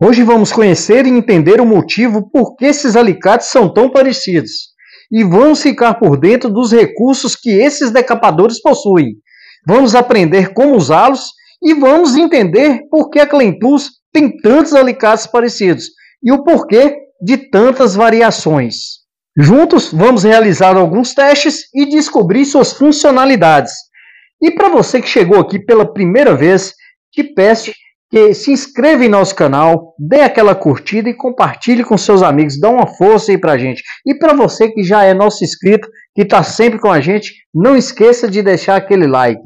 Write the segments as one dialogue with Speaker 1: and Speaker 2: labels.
Speaker 1: Hoje vamos conhecer e entender o motivo por que esses alicates são tão parecidos. E vamos ficar por dentro dos recursos que esses decapadores possuem. Vamos aprender como usá-los e vamos entender por que a Clentus tem tantos alicates parecidos e o porquê de tantas variações. Juntos vamos realizar alguns testes e descobrir suas funcionalidades. E para você que chegou aqui pela primeira vez, te peço que se inscreva em nosso canal, dê aquela curtida e compartilhe com seus amigos, dá uma força aí pra gente. E para você que já é nosso inscrito, que está sempre com a gente, não esqueça de deixar aquele like.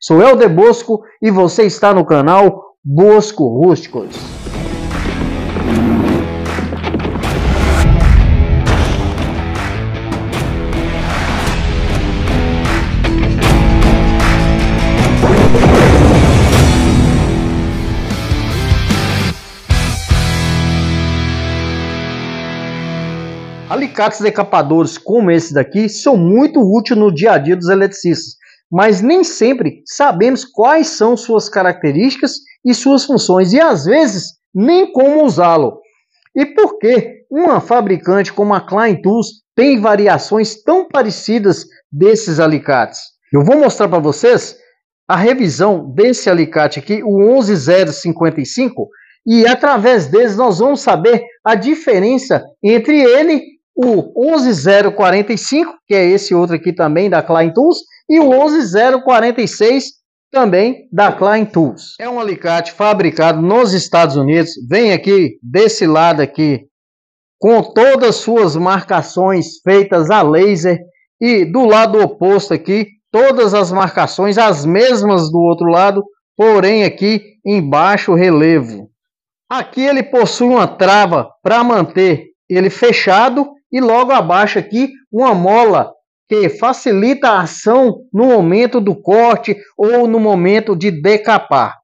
Speaker 1: Sou eu Bosco e você está no canal Bosco Rústicos. alicates decapadores como esse daqui são muito úteis no dia a dia dos eletricistas, mas nem sempre sabemos quais são suas características e suas funções e às vezes nem como usá-lo. E por que uma fabricante como a Klein Tools tem variações tão parecidas desses alicates? Eu vou mostrar para vocês a revisão desse alicate aqui, o 11055, e através deles nós vamos saber a diferença entre ele o 11045, que é esse outro aqui também da Klein Tools, e o 11046 também da Klein Tools. É um alicate fabricado nos Estados Unidos, vem aqui desse lado aqui com todas suas marcações feitas a laser e do lado oposto aqui todas as marcações as mesmas do outro lado, porém aqui em baixo relevo. Aqui ele possui uma trava para manter ele fechado e logo abaixo aqui, uma mola que facilita a ação no momento do corte ou no momento de decapar.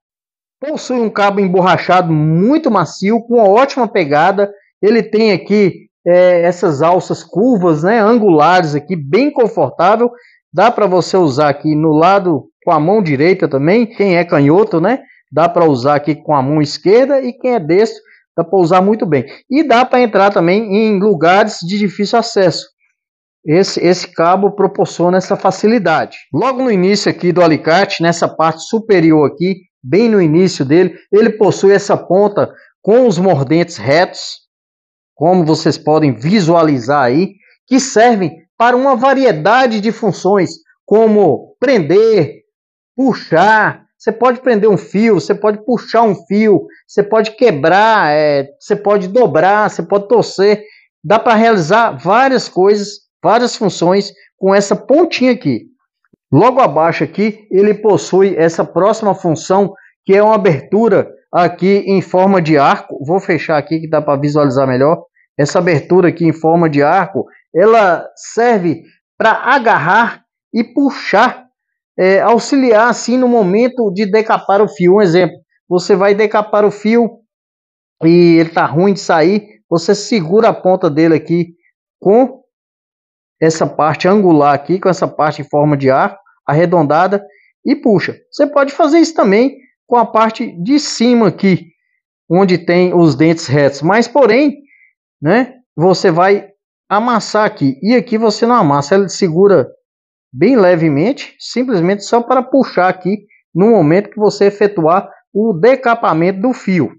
Speaker 1: Possui um cabo emborrachado muito macio, com uma ótima pegada. Ele tem aqui é, essas alças curvas, né, angulares aqui, bem confortável. Dá para você usar aqui no lado com a mão direita também, quem é canhoto, né? Dá para usar aqui com a mão esquerda e quem é destro Dá para usar muito bem. E dá para entrar também em lugares de difícil acesso. Esse, esse cabo proporciona essa facilidade. Logo no início aqui do alicate, nessa parte superior aqui, bem no início dele, ele possui essa ponta com os mordentes retos, como vocês podem visualizar aí, que servem para uma variedade de funções, como prender, puxar, você pode prender um fio, você pode puxar um fio, você pode quebrar, é, você pode dobrar, você pode torcer. Dá para realizar várias coisas, várias funções com essa pontinha aqui. Logo abaixo aqui, ele possui essa próxima função, que é uma abertura aqui em forma de arco. Vou fechar aqui que dá para visualizar melhor. Essa abertura aqui em forma de arco, ela serve para agarrar e puxar é, auxiliar assim no momento de decapar o fio. Um exemplo, você vai decapar o fio e ele está ruim de sair, você segura a ponta dele aqui com essa parte angular aqui, com essa parte em forma de arco, arredondada e puxa. Você pode fazer isso também com a parte de cima aqui, onde tem os dentes retos, mas porém, né, você vai amassar aqui. E aqui você não amassa, ele segura bem levemente, simplesmente só para puxar aqui no momento que você efetuar o decapamento do fio.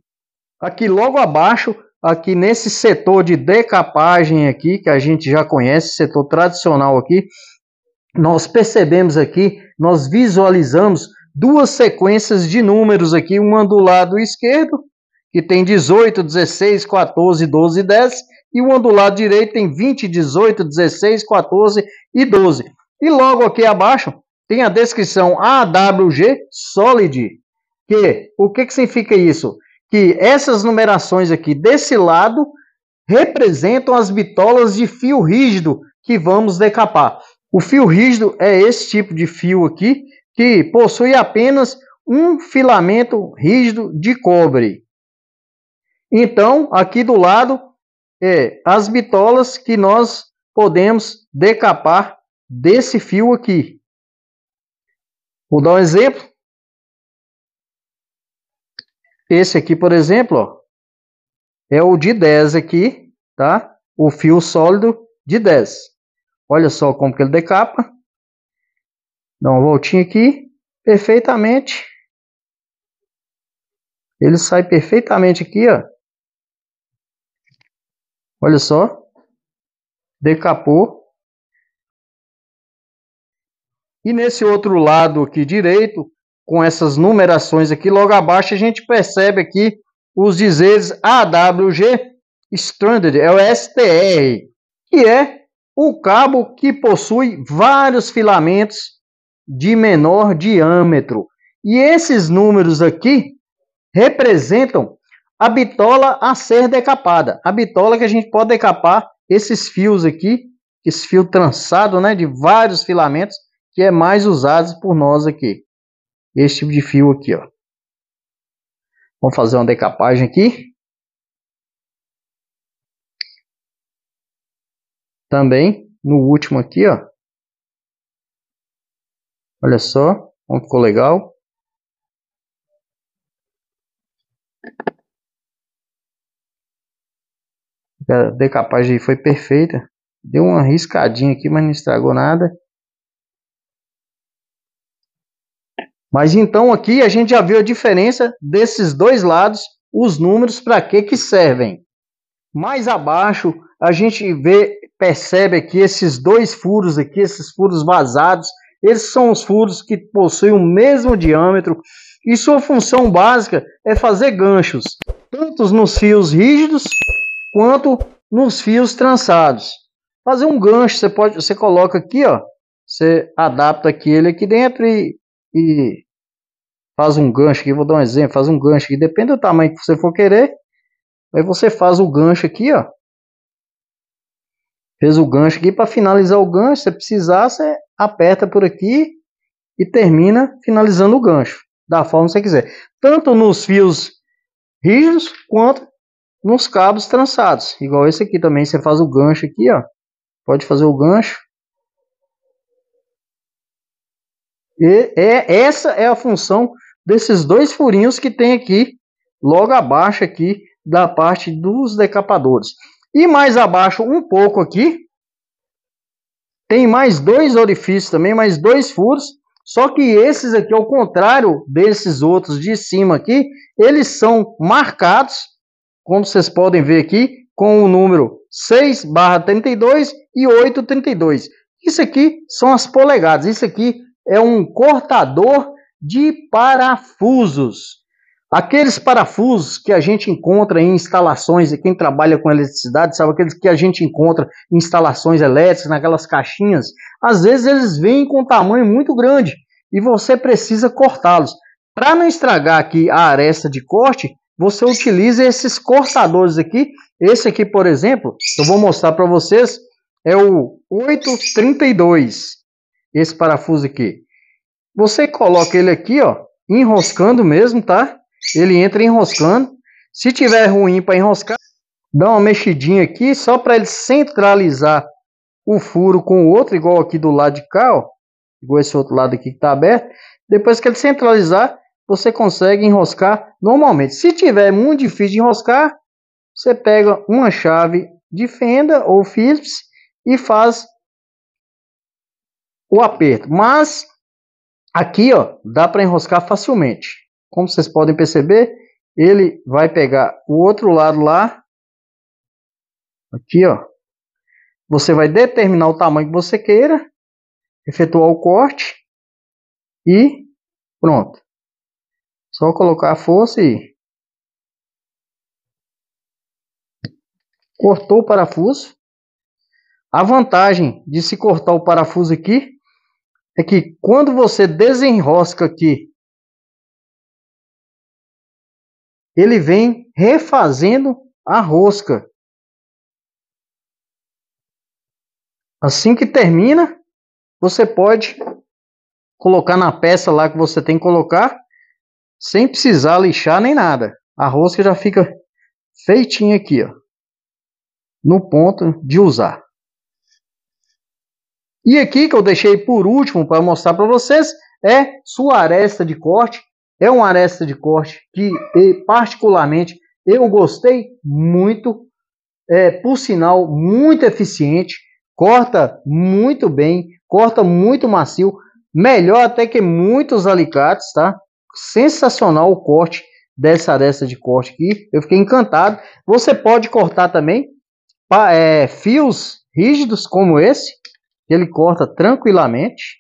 Speaker 1: Aqui logo abaixo, aqui nesse setor de decapagem aqui, que a gente já conhece, setor tradicional aqui, nós percebemos aqui, nós visualizamos duas sequências de números aqui, uma do lado esquerdo, que tem 18, 16, 14, 12 10, e uma do lado direito tem 20, 18, 16, 14 e 12. E logo aqui abaixo tem a descrição AWG Solid. Que, o que, que significa isso? Que essas numerações aqui desse lado representam as bitolas de fio rígido que vamos decapar. O fio rígido é esse tipo de fio aqui que possui apenas um filamento rígido de cobre. Então, aqui do lado é as bitolas que nós podemos decapar desse fio aqui. Vou dar um exemplo. Esse aqui, por exemplo, ó, é o de 10 aqui, tá? O fio sólido de 10. Olha só como que ele decapa. Dá uma voltinha aqui, perfeitamente. Ele sai perfeitamente aqui, ó. Olha só. Decapou e nesse outro lado aqui direito, com essas numerações aqui, logo abaixo a gente percebe aqui os dizeres AWG Stranded, é o STR, que é o cabo que possui vários filamentos de menor diâmetro. E esses números aqui representam a bitola a ser decapada. A bitola que a gente pode decapar esses fios aqui, esse fio trançado né, de vários filamentos, que é mais usado por nós aqui. Esse tipo de fio aqui, ó. Vamos fazer uma decapagem aqui. Também no último aqui, ó. Olha só como ficou legal. A decapagem foi perfeita. Deu uma riscadinha aqui, mas não estragou nada. Mas então aqui a gente já viu a diferença desses dois lados, os números para que que servem. Mais abaixo a gente vê, percebe aqui esses dois furos aqui, esses furos vazados, esses são os furos que possuem o mesmo diâmetro e sua função básica é fazer ganchos, tanto nos fios rígidos quanto nos fios trançados. Fazer um gancho, você pode, você coloca aqui, ó, você adapta aqui ele aqui dentro e e faz um gancho aqui, vou dar um exemplo, faz um gancho aqui, depende do tamanho que você for querer, aí você faz o gancho aqui, ó. Fez o gancho aqui, para finalizar o gancho, se precisar, você aperta por aqui e termina finalizando o gancho, da forma que você quiser. Tanto nos fios rígidos, quanto nos cabos trançados. Igual esse aqui também, você faz o gancho aqui, ó. Pode fazer o gancho E é, essa é a função desses dois furinhos que tem aqui, logo abaixo aqui, da parte dos decapadores. E mais abaixo um pouco aqui, tem mais dois orifícios também, mais dois furos, só que esses aqui, ao contrário desses outros de cima aqui, eles são marcados, como vocês podem ver aqui, com o número 6 barra 32 e 8 32. Isso aqui são as polegadas, isso aqui é um cortador de parafusos. Aqueles parafusos que a gente encontra em instalações, e quem trabalha com eletricidade sabe aqueles que a gente encontra em instalações elétricas, naquelas caixinhas, às vezes eles vêm com um tamanho muito grande e você precisa cortá-los. Para não estragar aqui a aresta de corte, você utiliza esses cortadores aqui. Esse aqui, por exemplo, eu vou mostrar para vocês, é o 832 esse parafuso aqui. Você coloca ele aqui, ó, enroscando mesmo, tá? Ele entra enroscando. Se tiver ruim para enroscar, dá uma mexidinha aqui só para ele centralizar o furo com o outro, igual aqui do lado de cá, ó. Igual esse outro lado aqui que tá aberto. Depois que ele centralizar, você consegue enroscar normalmente. Se tiver muito difícil de enroscar, você pega uma chave de fenda ou Phillips e faz o aperto. Mas aqui, ó, dá para enroscar facilmente. Como vocês podem perceber, ele vai pegar o outro lado lá. Aqui, ó. Você vai determinar o tamanho que você queira, efetuar o corte e pronto. Só colocar a força e cortou o parafuso. A vantagem de se cortar o parafuso aqui é que quando você desenrosca aqui, ele vem refazendo a rosca. Assim que termina, você pode colocar na peça lá que você tem que colocar, sem precisar lixar nem nada. A rosca já fica feitinha aqui, ó, no ponto de usar. E aqui que eu deixei por último para mostrar para vocês é sua aresta de corte. É uma aresta de corte que particularmente eu gostei muito. É, por sinal, muito eficiente. Corta muito bem, corta muito macio. Melhor até que muitos alicates, tá? Sensacional o corte dessa aresta de corte aqui. Eu fiquei encantado. Você pode cortar também é, fios rígidos como esse ele corta tranquilamente.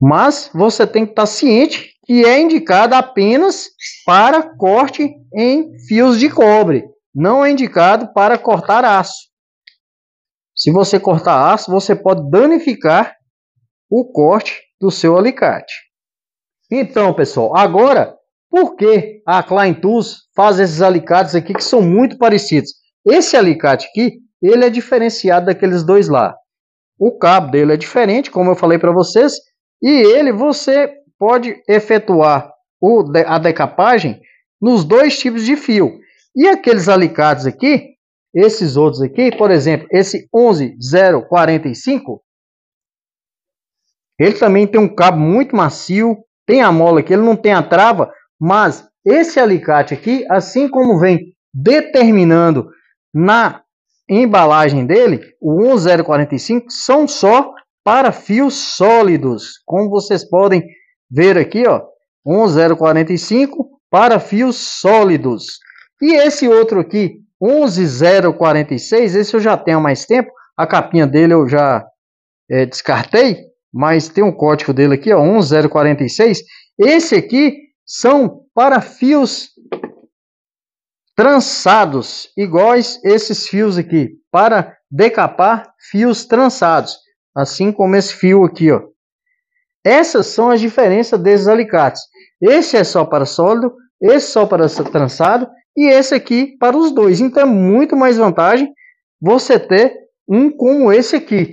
Speaker 1: Mas você tem que estar ciente que é indicado apenas para corte em fios de cobre. Não é indicado para cortar aço. Se você cortar aço, você pode danificar o corte do seu alicate. Então, pessoal, agora, por que a Klein Tools faz esses alicates aqui que são muito parecidos? Esse alicate aqui ele é diferenciado daqueles dois lá. O cabo dele é diferente, como eu falei para vocês, e ele você pode efetuar o, a decapagem nos dois tipos de fio. E aqueles alicates aqui, esses outros aqui, por exemplo, esse 11045, ele também tem um cabo muito macio, tem a mola aqui, ele não tem a trava, mas esse alicate aqui, assim como vem determinando na embalagem dele, o 1045 são só para fios sólidos. Como vocês podem ver aqui, ó, 1045 para fios sólidos. E esse outro aqui, 11046, esse eu já tenho mais tempo. A capinha dele eu já é, descartei, mas tem um código dele aqui, ó, 1046. Esse aqui são para fios trançados, iguais esses fios aqui, para decapar fios trançados, assim como esse fio aqui, ó. Essas são as diferenças desses alicates. Esse é só para sólido, esse só para trançado e esse aqui para os dois. Então é muito mais vantagem você ter um como esse aqui.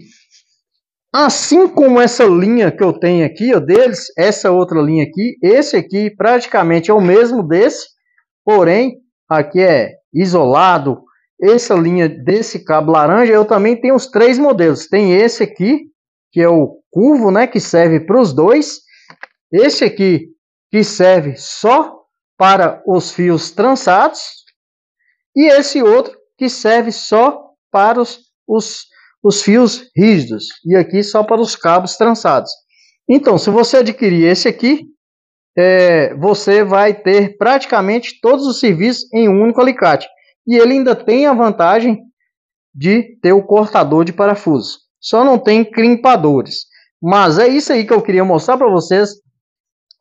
Speaker 1: Assim como essa linha que eu tenho aqui, ó, deles, essa outra linha aqui, esse aqui praticamente é o mesmo desse, porém aqui é isolado. Essa linha desse cabo laranja, eu também tenho os três modelos. Tem esse aqui, que é o curvo, né, que serve para os dois. Esse aqui, que serve só para os fios trançados. E esse outro, que serve só para os, os, os fios rígidos. E aqui só para os cabos trançados. Então, se você adquirir esse aqui, é, você vai ter praticamente todos os serviços em um único alicate. E ele ainda tem a vantagem de ter o cortador de parafusos. Só não tem crimpadores. Mas é isso aí que eu queria mostrar para vocês.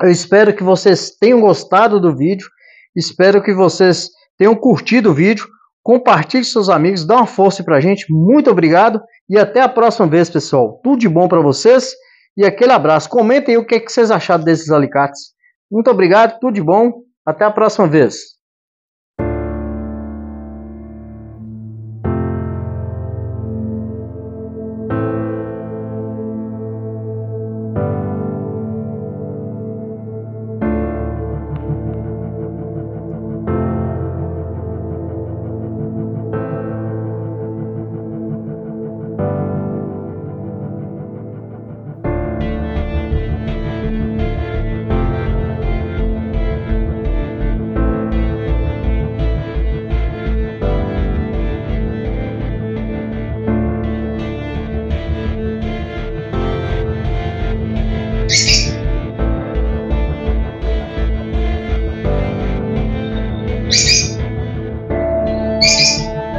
Speaker 1: Eu espero que vocês tenham gostado do vídeo. Espero que vocês tenham curtido o vídeo. Compartilhe com seus amigos, dá uma força para a gente. Muito obrigado e até a próxima vez, pessoal. Tudo de bom para vocês e aquele abraço. Comentem aí o que, é que vocês acharam desses alicates. Muito obrigado, tudo de bom. Até a próxima vez.